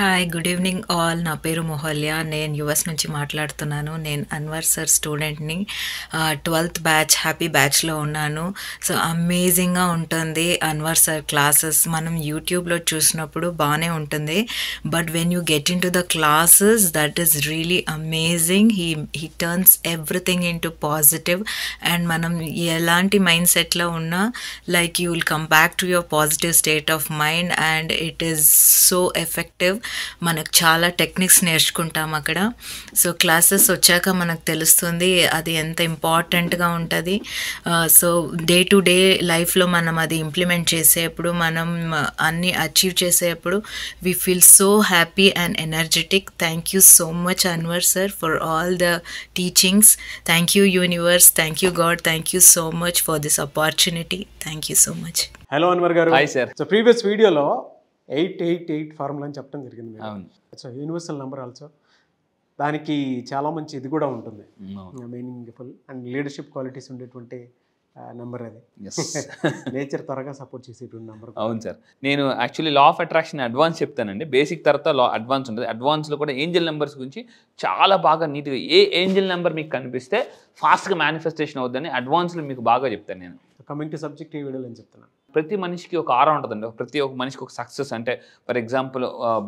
Hi good evening all నా పేరు మొహల్య నేను యుఎస్ నుంచి మాట్లాడుతున్నాను నేను అన్వర్ సార్ స్టూడెంట్ని ట్వెల్త్ బ్యాచ్ హ్యాపీ బ్యాచ్లో ఉన్నాను సో అమేజింగ్గా ఉంటుంది అన్వర్ సార్ క్లాసెస్ మనం యూట్యూబ్లో చూసినప్పుడు బాగానే ఉంటుంది but when you get into the classes that is really amazing he he turns everything into positive and మనం ఎలాంటి మైండ్ సెట్లో ఉన్నా like you will come back to your positive state of mind and it is so effective మనకు చాలా techniques నేర్చుకుంటాం అక్కడ so classes వచ్చాక మనకు తెలుస్తుంది అది ఎంత ఇంపార్టెంట్గా ఉంటుంది సో డే టు డే లైఫ్లో మనం అది ఇంప్లిమెంట్ చేసేప్పుడు మనం అన్నీ అచీవ్ చేసేప్పుడు we feel so happy and energetic thank you so much Anwar sir for all the teachings thank you universe thank you God thank you so much for this opportunity thank you so much hello Anwar garu so previous వీడియోలో eight eight eight formula అని చెప్పడం జరిగింది so universal number also దానికి చాలా మంచి ఇది కూడా ఉంటుంది మీనింగ్ఫుల్ అండ్ లీడర్షిప్ క్వాలిటీస్ ఉండేటువంటి నెంబర్ అది నేచర్ త్వరగా సపోర్ట్ చేసేటువంటి నెంబర్ అవును సార్ నేను actually law of attraction advance చెప్తానండి బేసిక్ తర్వాత లా అడ్వాన్స్ ఉంటుంది అడ్వాన్స్లో కూడా ఏంజిల్ నెంబర్స్ గురించి చాలా బాగా నీట్గా ఏ ఏంజిల్ నెంబర్ మీకు కనిపిస్తే ఫాస్ట్గా మేనిఫెస్టేషన్ అవుద్దని అడ్వాన్స్లో మీకు బాగా చెప్తాను నేను కమింగ్ టు సబ్జెక్ట్ ఈ వీడియోలో చెప్తున్నాను ప్రతి మనిషికి ఒక ఆరా ఉంటుందండి ప్రతి ఒక మనిషికి ఒక సక్సెస్ అంటే ఫర్ ఎగ్జాంపుల్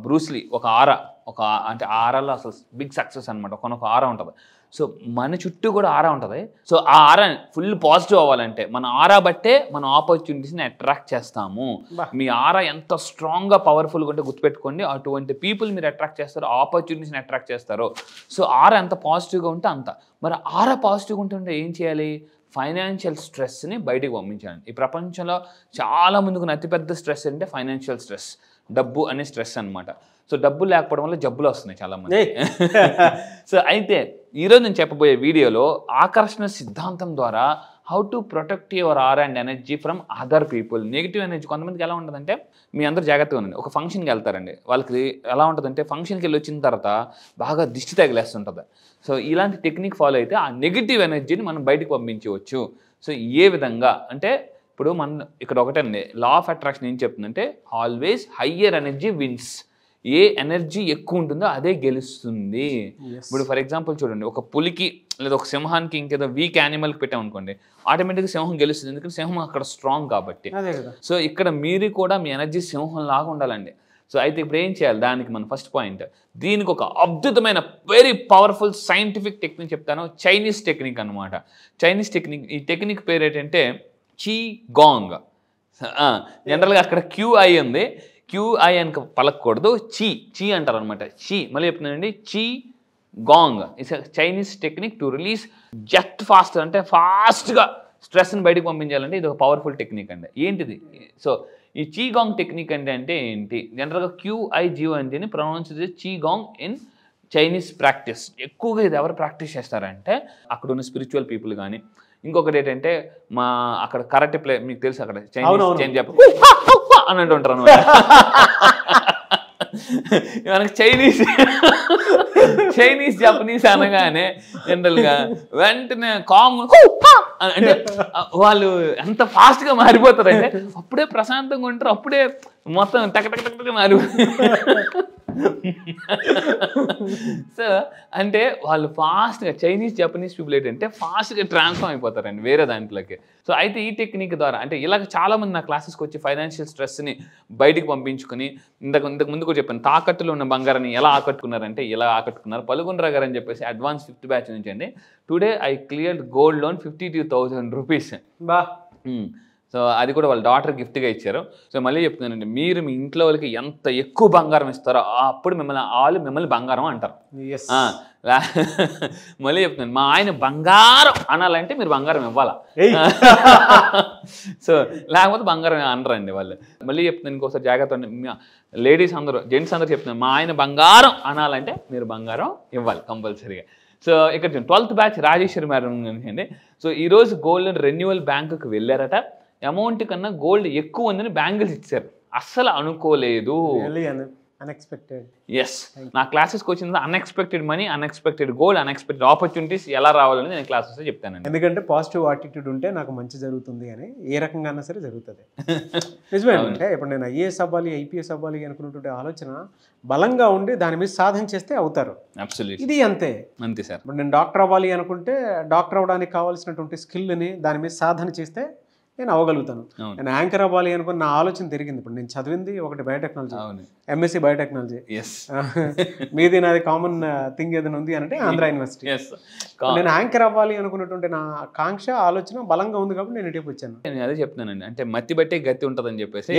బ్రూస్లీ ఒక ఆర ఒక అంటే ఆరలో అసలు బిగ్ సక్సెస్ అనమాట ఒకనొక ఆరా ఉంటుంది సో మన చుట్టూ కూడా ఆరా ఉంటుంది సో ఆ ఆరా ఫుల్ పాజిటివ్ అవ్వాలంటే మన ఆరా బట్టే మన ఆపర్చునిటీస్ని అట్రాక్ట్ చేస్తాము మీ ఆరా ఎంత స్ట్రాంగ్గా పవర్ఫుల్గా ఉంటే గుర్తుపెట్టుకోండి అటువంటి పీపుల్ మీరు అట్రాక్ట్ చేస్తారు ఆపర్చునిటీస్ని అట్రాక్ట్ చేస్తారు సో ఆరా ఎంత పాజిటివ్గా ఉంటే అంత మరి ఆరా పాజిటివ్గా ఉంటుంటే ఏం చేయాలి ఫైనాన్షియల్ స్ట్రెస్ని బయటికి పంపించాను ఈ ప్రపంచంలో చాలా ముందుకున్న అతిపెద్ద స్ట్రెస్ అంటే ఫైనాన్షియల్ స్ట్రెస్ డబ్బు అనే స్ట్రెస్ అనమాట సో డబ్బు లేకపోవడం వల్ల జబ్బులు వస్తున్నాయి చాలామంది సో అయితే ఈరోజు నేను చెప్పబోయే వీడియోలో ఆకర్షణ సిద్ధాంతం ద్వారా how to protect your aura and energy from other people negative energy కొంతమందికి ఎలా ఉంటుందంటే మీ అందరూ జాగ్రత్తగా ఉండండి ఒక ఫంక్షన్కి వెళ్తారండి వాళ్ళకి ఎలా ఉంటుందంటే ఫంక్షన్కి వెళ్ళి వచ్చిన తర్వాత బాగా దిష్టి తగిలేస్తుంటుంది సో ఇలాంటి టెక్నిక్ ఫాలో అయితే ఆ నెగిటివ్ ఎనర్జీని మనం బయటకు పంపించవచ్చు సో ఏ విధంగా అంటే ఇప్పుడు మనం ఇక్కడ ఒకటే లా ఆఫ్ అట్రాక్షన్ ఏం చెప్తుందంటే ఆల్వేస్ హయ్యర్ ఎనర్జీ విన్స్ ఏ ఎనర్జీ ఎక్కువ ఉంటుందో అదే గెలుస్తుంది ఇప్పుడు ఫర్ ఎగ్జాంపుల్ చూడండి ఒక పులికి లేదా ఒక సింహానికి ఇంకేదో వీక్ యానిమల్కి అనుకోండి ఆటోమేటిక్గా సింహం గెలుస్తుంది ఎందుకంటే సింహం అక్కడ స్ట్రాంగ్ కాబట్టి సో ఇక్కడ మీరు కూడా మీ ఎనర్జీ సింహం లాగా ఉండాలండి సో అయితే ఇప్పుడు ఏం చేయాలి దానికి మన ఫస్ట్ పాయింట్ దీనికి ఒక అద్భుతమైన వెరీ పవర్ఫుల్ సైంటిఫిక్ టెక్నిక్ చెప్తాను చైనీస్ టెక్నిక్ అనమాట చైనీస్ టెక్నిక్ ఈ టెక్నిక్ పేరు ఏంటంటే చీ గాంగ్ జనరల్గా అక్కడ క్యూ అయ్యింది ఉంది క్యూఐ అని పలకూడదు చీ చీ అంటారు అనమాట చీ మళ్ళీ చెప్తున్నానండి chi gong it's Chinese technique to release just fast అంటే ఫాస్ట్గా స్ట్రెస్ని బయటకు పంపించాలంటే ఇది ఒక పవర్ఫుల్ టెక్నిక్ అండి ఏంటిది సో ఈ చీగాంగ్ టెక్నిక్ అంటే అంటే ఏంటి జనరల్గా క్యూఐ క్యూఐజియో అంటేనే pronounce gong in Chinese practice ఎక్కువగా ఇది ఎవరు ప్రాక్టీస్ చేస్తారంటే అక్కడ ఉన్న స్పిరిచువల్ పీపుల్ కానీ ఇంకొకటి ఏంటంటే మా అక్కడ కరెక్ట్ ప్లే మీకు తెలుసు అక్కడ చైనీస్ చేంజ్ అని అంటుంటారు మనకి చైనీస్ చైనీస్ జపనీస్ అనగానే జనరల్గా వెంటనే కామ్ అంటే వాళ్ళు ఎంత ఫాస్ట్గా మారిపోతారు అంటే అప్పుడే ప్రశాంతంగా ఉంటారు అప్పుడే మొత్తం టక టక టక మారిపోతారు సో అంటే వాళ్ళు ఫాస్ట్గా చైనీస్ జపనీస్ పీపుల్ ఏంటంటే ఫాస్ట్గా ట్రాన్స్ఫార్మ్ అయిపోతారండి వేరే దాంట్లోకి సో అయితే ఈ టెక్నిక్ ద్వారా అంటే ఇలాగ చాలామంది నా క్లాసెస్కి వచ్చి ఫైనాన్షియల్ స్ట్రెస్ని బయటికి పంపించుకుని ఇంతకు ఇంతకు ముందు కూడా చెప్పాను తాకట్టులో ఉన్న బంగారాన్ని ఎలా ఆకట్టుకున్నారంటే ఇలా ఆకట్టుకున్నారు పలుగుండ్రా గారు అని చెప్పేసి అడ్వాన్స్ ఫిఫ్త్ బ్యాచ్ నుంచి అండి today I clear gold loan fifty two thousand rupees బా hmm. సో అది కూడా వాళ్ళ డాటర్ గిఫ్ట్గా ఇచ్చారు సో మళ్ళీ చెప్తున్నానండి మీరు మీ ఇంట్లో వాళ్ళకి ఎంత ఎక్కువ బంగారం ఇస్తారో అప్పుడు మిమ్మల్ని వాళ్ళు మిమ్మల్ని బంగారం అంటారు మళ్ళీ చెప్తున్నాను మా ఆయన బంగారం అనాలంటే మీరు బంగారం ఇవ్వాలా సో లేకపోతే బంగారం అనరండి వాళ్ళు మళ్ళీ చెప్తున్నాను ఇంకోసారి జాగ్రత్త లేడీస్ అందరూ జెంట్స్ అందరూ చెప్తున్నాను మా ఆయన బంగారం అనాలంటే మీరు బంగారం ఇవ్వాలి కంపల్సరీగా సో ఇక్కడ ట్వెల్త్ బ్యాచ్ రాజేశ్వరి మేడం అండి సో ఈరోజు గోల్డ్ రెన్యువల్ బ్యాంకుకి వెళ్ళారట అమౌంట్ కన్నా గోల్డ్ ఎక్కువ ఉందని బ్యాంగిల్స్ ఇచ్చారు అస్సలు అనుకోలేదు అన్ఎక్స్పెక్టెడ్ ఎస్ నా క్లాసెస్కి వచ్చిన unexpected money unexpected gold unexpected opportunities ఎలా రావాలని నేను క్లాసెస్ చెప్తాను ఎందుకంటే పాజిటివ్ ఆటిట్యూడ్ ఉంటే నాకు మంచి జరుగుతుంది అని ఏ రకంగా అయినా సరే జరుగుతుంది నిజమే అంటే ఇప్పుడు నేను ఐఏఎస్ అవ్వాలి ఐపీఎస్ అవ్వాలి అనుకున్నటువంటి ఆలోచన బలంగా ఉండి దాని మీద సాధన చేస్తే అవుతారు ఇది అంతే అంతే సార్ ఇప్పుడు నేను డాక్టర్ అవ్వాలి అనుకుంటే డాక్టర్ అవ్వడానికి కావాల్సినటువంటి స్కిల్ని దాని మీద సాధన చేస్తే నేను అవ్వగలుగుతాను నేను యాంకర్ అవ్వాలి అనుకుని నా ఆలోచన తిరిగింది ఇప్పుడు నేను చదివింది ఒకటి బయోటెక్నాలజీ ఎంఎస్సీ బయోటెక్నాలజీ మీది నాది కామన్ థింగ్ uh, ఏదైనా ఉంది అంటే ఆంధ్ర యూనివర్సిటీ నేను యాంకర్ అవ్వాలి అనుకున్నటువంటి నా కాంక్ష ఆలోచన బలంగా ఉంది కాబట్టి నేను ఇటు వచ్చాను నేను అదే చెప్తున్నానండి అంటే మత్తి బట్టే గతి ఉంటుందని చెప్పేసి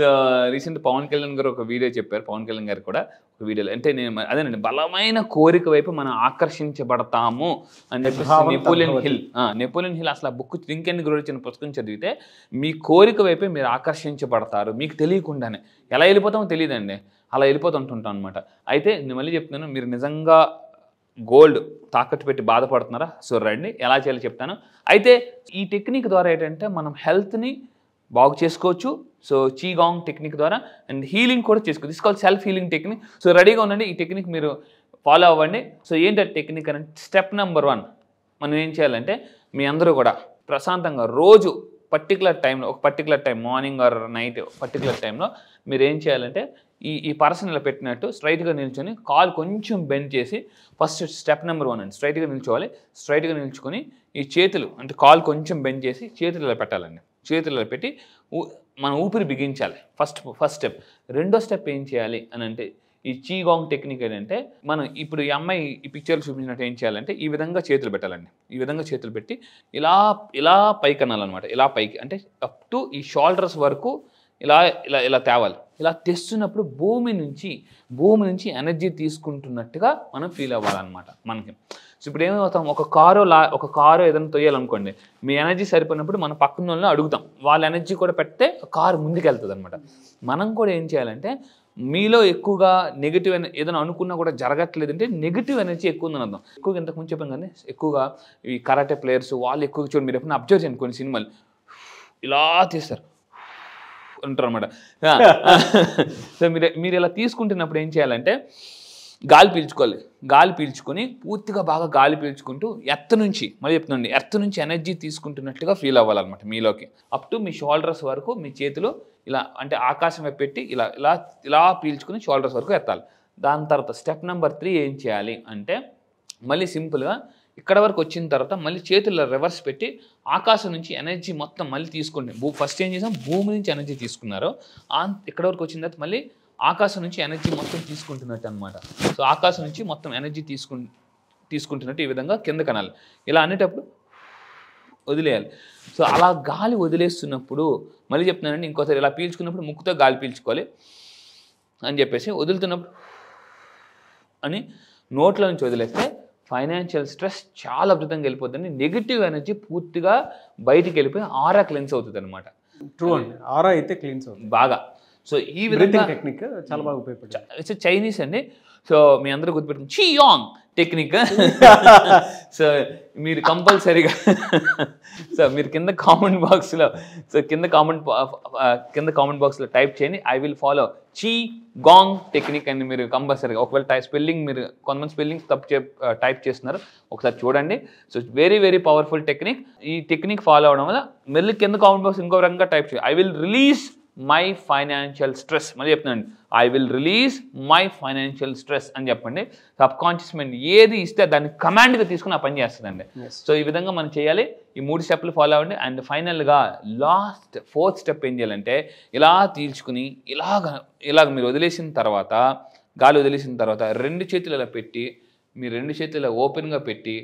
సో రీసెంట్ పవన్ కళ్యాణ్ గారు ఒక వీడియో చెప్పారు పవన్ కళ్యాణ్ గారు కూడా ఒక వీడియోలో అంటే నేను అదేనండి బలమైన కోరిక వైపు మనం ఆకర్షించబడతాము అని చెప్పేసి నెపోలియన్ హిల్ నెపోలియన్ హిల్ అసలు ఆ బుక్ థింక్ అండ్ గ్రో వచ్చిన పుస్తకం చదివితే మీ కోరిక వైపే మీరు ఆకర్షించబడతారు మీకు తెలియకుండానే ఎలా వెళ్ళిపోతామో తెలియదండి అలా వెళ్ళిపోతుంటుంటాం అనమాట అయితే నేను మళ్ళీ చెప్తున్నాను మీరు నిజంగా గోల్డ్ తాకట్టు పెట్టి బాధపడుతున్నారా సో రండి ఎలా చేయాలో చెప్తాను అయితే ఈ టెక్నిక్ ద్వారా ఏంటంటే మనం హెల్త్ని బాగు చేసుకోవచ్చు సో చీగాంగ్ టెక్నిక్ ద్వారా అండ్ హీలింగ్ కూడా చేసుకోవచ్చు this call self healing technique so రెడీగా ఉండండి ఈ టెక్నిక్ మీరు ఫాలో అవ్వండి సో ఏంటంటే టెక్నిక్ అని స్టెప్ నెంబర్ వన్ మనం ఏం చేయాలంటే మీ అందరూ కూడా ప్రశాంతంగా రోజు పర్టికులర్ టైంలో ఒక particular time morning or night particular టైంలో మీరు ఏం చేయాలంటే ఈ ఈ పర్సన్లో పెట్టినట్టు స్ట్రైట్గా నిల్చొని కాల్ కొంచెం బెండ్ చేసి ఫస్ట్ స్టెప్ నెంబర్ వన్ అండి స్ట్రైట్గా నిల్చోవాలి స్ట్రైట్గా నిల్చుకొని ఈ చేతులు అంటే కాల్ కొంచెం బెండ్ చేసి చేతులలో పెట్టాలండి చేతులు పెట్టి మనం ఊపిరి బిగించాలి ఫస్ట్ ఫస్ట్ స్టెప్ రెండో స్టెప్ ఏం చేయాలి అని అంటే ఈ చీగాంగ్ టెక్నిక్ ఏంటంటే మనం ఇప్పుడు ఈ అమ్మాయి ఈ పిక్చర్లు చూపించినట్టు ఏం చేయాలంటే ఈ విధంగా చేతులు పెట్టాలండి ఈ విధంగా చేతులు పెట్టి ఇలా ఇలా పైకి అనాలన్నమాట ఇలా పైకి అంటే అప్ టు ఈ షోల్డర్స్ వరకు ఇలా ఇలా ఇలా తేవాలి ఇలా తెస్తున్నప్పుడు భూమి నుంచి భూమి నుంచి ఎనర్జీ తీసుకుంటున్నట్టుగా మనం ఫీల్ అవ్వాలన్నమాట మనకి సో ఇప్పుడు ఏమవుతాం ఒక కారు లా ఒక కారు ఏదైనా తొయ్యాలనుకోండి మీ ఎనర్జీ సరిపోయినప్పుడు మన పక్కన వాళ్ళని అడుగుతాం వాళ్ళ ఎనర్జీ కూడా పెడితే కారు ముందుకెళ్తుంది అనమాట మనం కూడా ఏం చేయాలంటే మీలో ఎక్కువగా నెగిటివ్ ఏదైనా అనుకున్నా కూడా జరగట్లేదు అంటే నెగిటివ్ ఎనర్జీ ఎక్కువ ఉందని అర్థం ఎక్కువగా ఇంతకుముందు చెప్పాం కానీ ఎక్కువగా ఈ కరాటే ప్లేయర్స్ వాళ్ళు ఎక్కువ చూడండి మీరు ఎప్పుడైనా అబ్జర్వ్ చేయండి కొన్ని సినిమాలు ఇలా తీస్తారు ఉంటారు అనమాట సో మీరు మీరు ఇలా తీసుకుంటున్నప్పుడు ఏం చేయాలంటే గాలి పీల్చుకోవాలి గాలి పీల్చుకొని పూర్తిగా బాగా గాలి పీల్చుకుంటూ ఎత్త నుంచి మళ్ళీ చెప్తుందండి ఎత్త నుంచి ఎనర్జీ తీసుకుంటున్నట్లుగా ఫీల్ అవ్వాలన్నమాట మీలోకి అప్ టు మీ షోల్డర్స్ వరకు మీ చేతిలో ఇలా అంటే ఆకాశం పెట్టి ఇలా ఇలా ఇలా పీల్చుకుని షోల్డర్స్ వరకు ఎత్తాలి దాని తర్వాత స్టెప్ నెంబర్ త్రీ ఏం చేయాలి అంటే మళ్ళీ సింపుల్గా ఇక్కడ వరకు వచ్చిన తర్వాత మళ్ళీ చేతుల్లో రివర్స్ పెట్టి ఆకాశం నుంచి ఎనర్జీ మొత్తం మళ్ళీ తీసుకుంటే భూ ఫస్ట్ ఏం చేసాం భూమి నుంచి ఎనర్జీ తీసుకున్నారు ఇక్కడ వరకు వచ్చిన తర్వాత మళ్ళీ ఆకాశం నుంచి ఎనర్జీ మొత్తం తీసుకుంటున్నట్టు అనమాట సో ఆకాశం నుంచి మొత్తం ఎనర్జీ తీసుకు తీసుకుంటున్నట్టు ఈ విధంగా కింద కనాలి ఇలా అనేటప్పుడు వదిలేయాలి సో అలా గాలి వదిలేస్తున్నప్పుడు మళ్ళీ చెప్తున్నానండి ఇంకోసారి ఇలా పీల్చుకున్నప్పుడు ముక్కుతో గాలి పీల్చుకోవాలి అని చెప్పేసి వదులుతున్నప్పుడు అని నోట్ల నుంచి వదిలేస్తే ఫైనాన్షియల్ స్ట్రెస్ చాలా అద్భుతంగా వెళ్ళిపోతుంది నెగిటివ్ ఎనర్జీ పూర్తిగా బయటికి వెళ్ళిపోయి ఆరా క్లీన్స్ అవుతుంది అనమాట ట్రూ అండి ఆరా అయితే క్లీన్స్ అవుతుంది బాగా సో ఈ విధంగా టెక్నిక్ చాలా బాగా ఉపయోగపడుతుంది చైనీస్ అండి సో మీ అందరూ గుర్తుపెట్టుకుని చియాంగ్ టెక్నిక్ సో మీరు కంపల్సరీగా సో మీరు కింద కామెంట్ బాక్స్లో సో కింద కామెంట్ కింద కామెంట్ బాక్స్లో టైప్ చేయండి I will follow chi gong technique అని మీరు కంపల్సరీగా ఒకవేళ టై స్పెల్లింగ్ మీరు కొంతమంది స్పెల్లింగ్ తప్పు చే టైప్ చేస్తున్నారు ఒకసారి చూడండి so very very powerful technique ఈ టెక్నిక్ ఫాలో అవడం వల్ల మెల్లి కింద కామెంట్ బాక్స్ ఇంకో రకంగా టైప్ చేయాలి I will release my financial stress మళ్ళీ చెప్తున్నాను I will release my financial stress అని చెప్పండి సబ్ కాన్షియస్ మైండ్ ఏది ఇస్తే దాన్ని కమాండ్గా తీసుకుని ఆ పని చేస్తుందండి సో ఈ విధంగా మనం చేయాలి ఈ మూడు స్టెప్లు ఫాలో అవ్వండి అండ్ ఫైనల్గా లాస్ట్ ఫోర్త్ స్టెప్ ఏం చేయాలంటే ఇలా తీల్చుకుని ఇలాగ ఇలాగ మీరు వదిలేసిన తర్వాత గాలి వదిలేసిన తర్వాత రెండు చేతులు ఇలా పెట్టి మీ రెండు చేతులు ఇలా ఓపెన్గా పెట్టి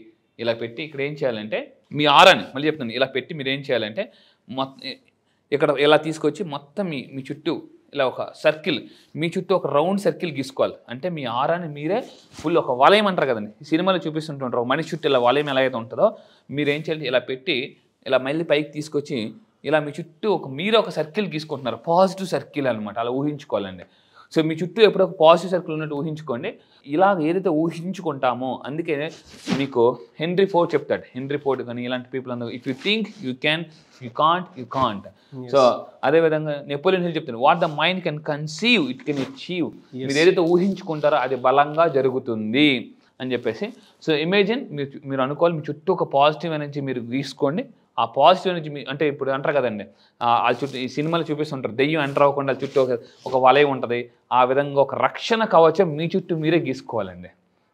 ఇలా పెట్టి ఇక్కడ ఏం చేయాలంటే మీ ఆరాని మళ్ళీ చెప్తున్నాను ఇలా పెట్టి మీరు ఏం చేయాలంటే మొత్తం ఇక్కడ ఇలా తీసుకొచ్చి మొత్తం మీ మీ చుట్టూ ఇలా ఒక సర్కిల్ మీ చుట్టూ ఒక రౌండ్ సర్కిల్ గీసుకోవాలి అంటే మీ ఆరాన్ని మీరే ఫుల్ ఒక వలయం అంటారు కదండి సినిమాలో చూపిస్తుంటుంటారు ఒక మనిషి చుట్టూ ఇలా వలయం ఎలా అయితే ఉంటుందో మీరేం చేయాలి ఇలా పెట్టి ఇలా మళ్ళీ పైకి తీసుకొచ్చి ఇలా మీ చుట్టూ ఒక మీరు ఒక సర్కిల్ గీసుకుంటున్నారు పాజిటివ్ సర్కిల్ అనమాట అలా ఊహించుకోవాలండి సో మీ చుట్టూ ఎప్పుడో ఒక పాజిటివ్ సర్కిల్ ఉన్నట్టు ఊహించుకోండి ఇలా ఏదైతే ఊహించుకుంటామో అందుకే మీకు హెన్రీ ఫోర్డ్ చెప్తాడు హెన్రీ ఫోర్డ్ కానీ ఇలాంటి పీపుల్ అందరూ if you think you can you can't you can't so అదేవిధంగా నెపోలియన్ హిల్ చెప్తాను what the mind can conceive it can achieve మీరు ఏదైతే ఊహించుకుంటారో అది బలంగా జరుగుతుంది అని చెప్పేసి సో ఇమేజిన్ మీరు మీరు అనుకోవాలి మీ చుట్టూ ఒక పాజిటివ్ ఎనర్జీ మీరు తీసుకోండి ఆ పాజిటివ్ ఎనర్జీ అంటే ఇప్పుడు అంటారు కదండి ఆ చుట్టూ ఈ సినిమాలు చూపిస్తుంటారు దెయ్యం ఎంటర్ అవ్వకుండా చుట్టూ ఒక వలయం ఉంటుంది ఆ విధంగా ఒక రక్షణ కవచం మీ చుట్టూ మీరే గీసుకోవాలండి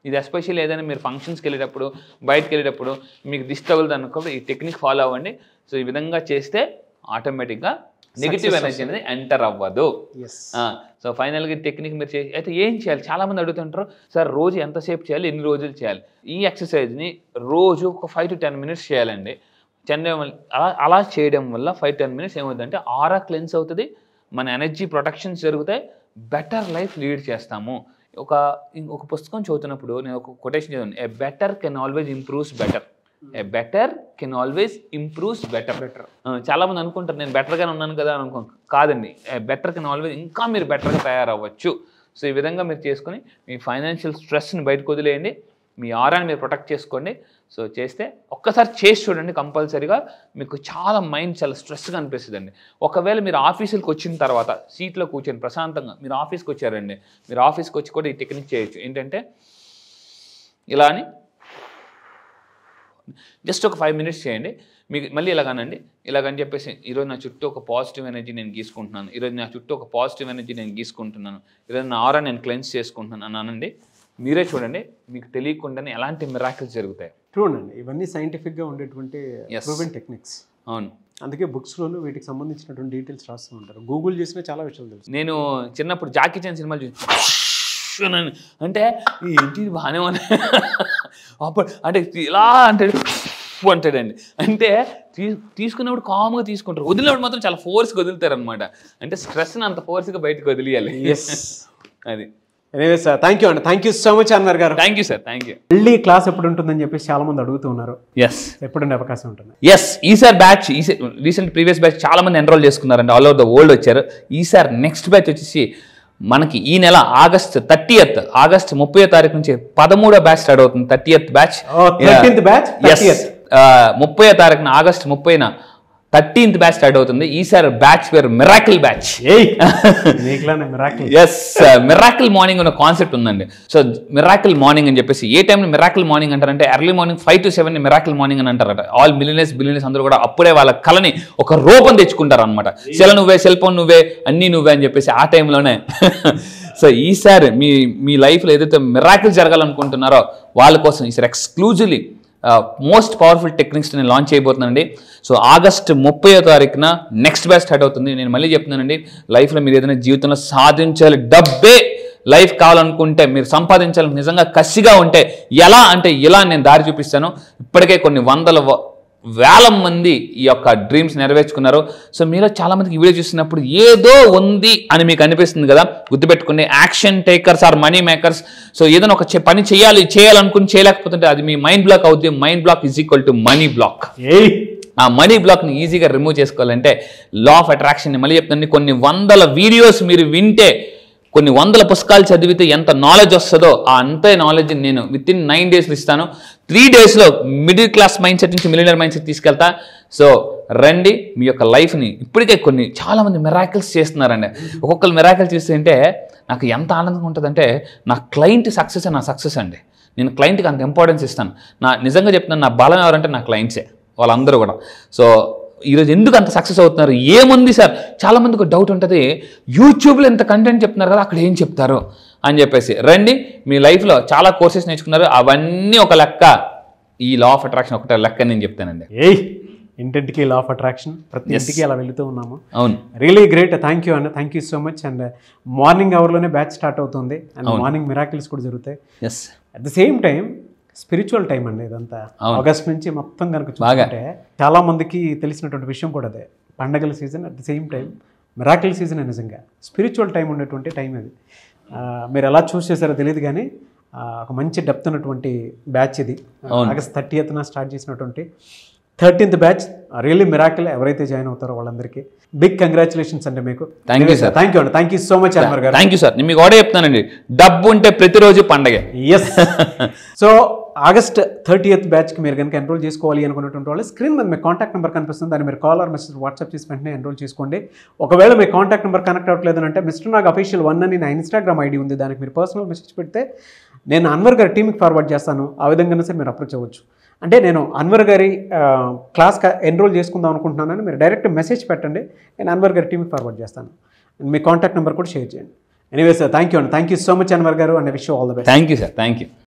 ఇది ఎస్పెషల్లీ ఏదైనా మీరు ఫంక్షన్స్కి వెళ్ళేటప్పుడు బయటకు వెళ్ళేటప్పుడు మీకు దిష్టి తగులుతుంది అనుకోండి ఈ టెక్నిక్ ఫాలో అవ్వండి సో ఈ విధంగా చేస్తే ఆటోమేటిక్గా నెగిటివ్ ఎనర్జీ అనేది ఎంటర్ అవ్వదు సో ఫైనల్గా టెక్నిక్ మీరు చేసి అయితే ఏం చేయాలి చాలామంది అడుగుతుంటారు సార్ రోజు ఎంతసేపు చేయాలి ఎన్ని రోజులు చేయాలి ఈ ఎక్సర్సైజ్ని రోజు ఒక ఫైవ్ టు టెన్ మినిట్స్ చేయాలండి టెన్ అలా అలా చేయడం వల్ల ఫైవ్ టెన్ మినిట్స్ ఏమవుతుందంటే ఆరా క్లెన్స్ అవుతుంది మన ఎనర్జీ ప్రొటెక్షన్స్ జరుగుతాయి బెటర్ లైఫ్ లీడ్ చేస్తాము ఒక ఒక పుస్తకం చదువుతున్నప్పుడు నేను ఒక కొటేషన్ చదివాను a better can always improves better better can always improves better better చాలా మంది అనుకుంటారు నేను బెటర్గానే ఉన్నాను కదా అనుకో కాదండి బెటర్ కెన్ ఆల్వేస్ ఇంకా మీరు బెటర్గా తయారవ్వచ్చు సో ఈ విధంగా మీరు చేసుకొని మీ ఫైనాన్షియల్ స్ట్రెస్ని బయటకు వదిలేయండి మీ ఆరాన్ని మీరు ప్రొటెక్ట్ చేసుకోండి సో చేస్తే ఒక్కసారి చేసి చూడండి కంపల్సరీగా మీకు చాలా మైండ్ చాలా స్ట్రెస్గా అనిపిస్తుందండి ఒకవేళ మీరు ఆఫీసులకు వచ్చిన తర్వాత సీట్లో కూర్చొని ప్రశాంతంగా మీరు ఆఫీస్కి వచ్చారండి మీరు ఆఫీస్కి వచ్చి కూడా ఈ టెక్నిక్ చేయొచ్చు ఏంటంటే ఇలా అని జస్ట్ ఒక ఫైవ్ మినిట్స్ చేయండి మీకు మళ్ళీ ఇలాగానండి ఇలాగని చెప్పేసి ఈరోజు నా చుట్టూ ఒక పాజిటివ్ ఎనర్జీ నేను గీసుకుంటున్నాను ఈరోజు నా చుట్టూ ఒక పాజిటివ్ ఎనర్జీ నేను గీసుకుంటున్నాను ఈరోజు నా ఆరా నేను క్లెన్స్ చేసుకుంటున్నాను అని అనండి మీరే చూడండి మీకు తెలియకుండానే ఎలాంటి మిరాకిల్స్ జరుగుతాయి చూడండి ఇవన్నీ సైంటిఫిక్గా ఉండేటువంటి ప్రూవెన్ టెక్నిక్స్ అవును అందుకే బుక్స్లో వీటికి సంబంధించినటువంటి డీటెయిల్స్ రాస్తూ ఉంటారు గూగుల్ చేసిన చాలా విషయాలు తెలుసు నేను చిన్నప్పుడు జాకీ చాన్ సినిమాలు చూసి అంటే ఏంటి బాగానే ఉన్నాయి అప్పుడు అంటే ఇలా అంటే అంటాడండి అంటే తీ తీసుకున్నప్పుడు కామ్గా తీసుకుంటారు వదిలినప్పుడు మాత్రం చాలా ఫోర్స్గా వదులుతారు అనమాట అంటే స్ట్రెస్ని అంత ఫోర్స్గా బయటకు వదిలియాలి ఎస్ అది ఎనివే సార్ థ్యాంక్ యూ అండి థ్యాంక్ యూ సో మచ్ అన్నారు గారు thank you sir thank you మళ్ళీ క్లాస్ ఎప్పుడు ఉంటుందని చెప్పేసి చాలా మంది అడుగుతున్నారు ఎస్ ఎప్పుడు అవకాశం ఉంటుంది ఎస్ ఈసారి బ్యాచ్ రీసెంట్ ప్రీవియస్ బ్యాచ్ చాలా మంది ఎన్రోల్ చేసుకున్నారండి ఆల్ ఓవర్ ద వరల్డ్ వచ్చారు ఈసారి నెక్స్ట్ బ్యాచ్ వచ్చేసి మనకి ఈ నెల ఆగస్ట్ ఎత్ ఆగస్ట్ ముప్పై తారీఖు నుంచి పదమూడో బ్యాచ్ స్టార్ట్ అవుతుంది థర్టీ బ్యాచ్ బ్యాచ్ ముప్పై తారీఖున ఆగస్ట్ ముప్పైన థర్టీన్త్ బ్యాచ్ స్టార్ట్ అవుతుంది ఈసారి batch where miracle batch yes miracle morning అనే కాన్సెప్ట్ ఉందండి సో మిరాకిల్ మార్నింగ్ అని చెప్పేసి ఏ టైం మిరాకిల్ మార్నింగ్ అంటారంటే early morning five to seven miracle morning అని అంటారట ఆల్ మిలినర్స్ బిలినర్స్ అందరూ కూడా అప్పుడే వాళ్ళ కలని ఒక రూపం తెచ్చుకుంటారు అనమాట సెల నువ్వే సెల్ ఫోన్ నువ్వే అన్ని నువ్వే అని చెప్పేసి ఆ టైంలోనే సో ఈసారి మీ మీ లైఫ్లో ఏదైతే మిరాకిల్ జరగాలనుకుంటున్నారో వాళ్ళ కోసం ఈసారి ఎక్స్క్లూజివ్లీ మోస్ట్ పవర్ఫుల్ టెక్నిక్స్ నేను లాంచ్ చేయబోతున్నానండి సో ఆగస్ట్ ముప్పై తారీఖున నెక్స్ట్ బ్యాచ్ స్టార్ట్ అవుతుంది నేను మళ్ళీ చెప్తున్నానండి లైఫ్లో మీరు ఏదైనా జీవితంలో సాధించాలి డబ్బే లైఫ్ కావాలనుకుంటే మీరు సంపాదించాలని నిజంగా కసిగా ఉంటే ఎలా అంటే ఇలా నేను దారి చూపిస్తాను ఇప్పటికే కొన్ని వందల వేల మంది ఈ యొక్క డ్రీమ్స్ నెరవేర్చుకున్నారు సో మీలో చాలామందికి వీడియో చూసినప్పుడు ఏదో ఉంది అని మీకు అనిపిస్తుంది కదా గుర్తుపెట్టుకునే action takers or money makers so ఏదైనా ఒక పని చేయాలి చేయాలనుకుని చేయలేకపోతుంటే అది మీ మైండ్ బ్లాక్ అవుతుంది mind block is equal to money block ఆ మనీ బ్లాక్ని ఈజీగా రిమూవ్ చేసుకోవాలంటే లా ఆఫ్ అట్రాక్షన్ని మళ్ళీ చెప్తాను కొన్ని వందల వీడియోస్ మీరు వింటే కొన్ని వందల పుస్తకాలు చదివితే ఎంత నాలెడ్జ్ వస్తుందో ఆ అంతే నాలెడ్జ్ నేను విత్ ఇన్ నైన్ డేస్లో ఇస్తాను త్రీ డేస్లో మిడిల్ క్లాస్ మైండ్ సెట్ నుంచి మిలినర్ మైండ్ సెట్ తీసుకెళ్తా సో రండి మీ యొక్క లైఫ్ని ఇప్పటికే కొన్ని చాలామంది మిరాకిల్స్ చేస్తున్నారండి ఒక్కొక్కరు మిరాకిల్ చేస్తుంటే నాకు ఎంత ఆనందంగా ఉంటుందంటే నా క్లయింట్ సక్సెస్ నా సక్సెస్ అండి నేను క్లయింట్కి అంత ఇంపార్టెన్స్ ఇస్తాను నా నిజంగా చెప్తున్నాను నా బలం ఎవరంటే నా క్లయింట్సే వాళ్ళందరూ కూడా సో ఈరోజు ఎందుకు అంత సక్సెస్ అవుతున్నారు ఏముంది సార్ చాలామందికి డౌట్ ఉంటుంది యూట్యూబ్లో ఎంత కంటెంట్ చెప్తున్నారు కదా అక్కడ ఏం చెప్తారు అని చెప్పేసి రండి మీ లైఫ్లో చాలా కోర్సెస్ నేర్చుకున్నారు అవన్నీ ఒక లెక్క ఈ లా ఆఫ్ అట్రాక్షన్ ఒకటే లెక్క నేను చెప్తానండి ఏయ్ ఇంటింటికి లా ఆఫ్ అట్రాక్షన్ ప్రతి ఇంటికి అలా వెళుతూ ఉన్నాము అవును రియలీ గ్రేట్ థ్యాంక్ యూ అండి thank you so much and morning అవర్లోనే బ్యాచ్ స్టార్ట్ అవుతుంది అండ్ మార్నింగ్ మిరాకిల్స్ కూడా జరుగుతాయి yes at the same time spiritual time అండి ఇదంతా ఆగస్ట్ నుంచి మొత్తం కనుక చూసుకుంటే చాలా మందికి తెలిసినటువంటి విషయం కూడా అదే పండగల season at the same time miracle season నిజంగా స్పిరిచువల్ టైం ఉండేటువంటి టైం అది మీరు ఎలా చూస్ చేశారో తెలియదు కానీ ఒక మంచి డెప్త్ ఉన్నటువంటి బ్యాచ్ ఇది ఆగస్ట్ థర్టీ ఎత్న స్టార్ట్ చేసినటువంటి థర్టీన్త్ బ్యాచ్ రియల్లీ మిరాకిల్ ఎవరైతే జాయిన్ అవుతారో వాళ్ళందరికీ బిగ్ కంగ్రాచులేషన్స్ అండి మీకు thank you sir thank you అండి thank you so much Amar garu thank you sir మీకు కూడా చెప్తానండి డబ్బు ఉంటే ప్రతిరోజు పండగ ఎస్ సో ఆగస్ట్ థర్టీయత్ బ్యాచ్కి మీరు కనుక ఎన్రోల్ చేసుకోవాలి అనుకున్నటువంటి వాళ్ళు స్క్రీన్ మీద మీకు కాంటాక్ట్ నెంబర్ కనిపిస్తుంది దాన్ని మీరు కాల్ ఆర్ మెసేజ్ వాట్సాప్ చేసి వెంటనే ఎన్రోల్ చేసుకోండి ఒకవేళ మీ కాంటాక్ట్ నెంబర్ కనెక్ట్ అవ్వట్లేదు అంటే మిస్టర్ నాగ్ అఫీషియల్ వన్ అని నా ఇన్స్టాగ్రామ్ ఐడి ఉంది దానికి మీరు పర్సనల్ మెసేజ్ పెడితే నేను అన్వర్ గారి టీమ్కి ఫార్వర్డ్ చేస్తాను ఆ విధంగానే సరే మీరు అప్రోచ్ అవ్వచ్చు అంటే నేను అన్వర్ గారి క్లాస్ ఎన్రోల్ చేసుకుందాం అనుకుంటున్నానని మీరు డైరెక్ట్ మెసేజ్ పెట్టండి నేను అన్వర్ గారి టీమ్కి ఫార్వర్డ్ చేస్తాను మీ కాంటాక్ట్ నెంబర్ కూడా షేర్ చేయండి ఎనీవే సార్ థ్యాంక్ యూ అండి thank you so much Anwar garu and wish all the best thank you sir thank you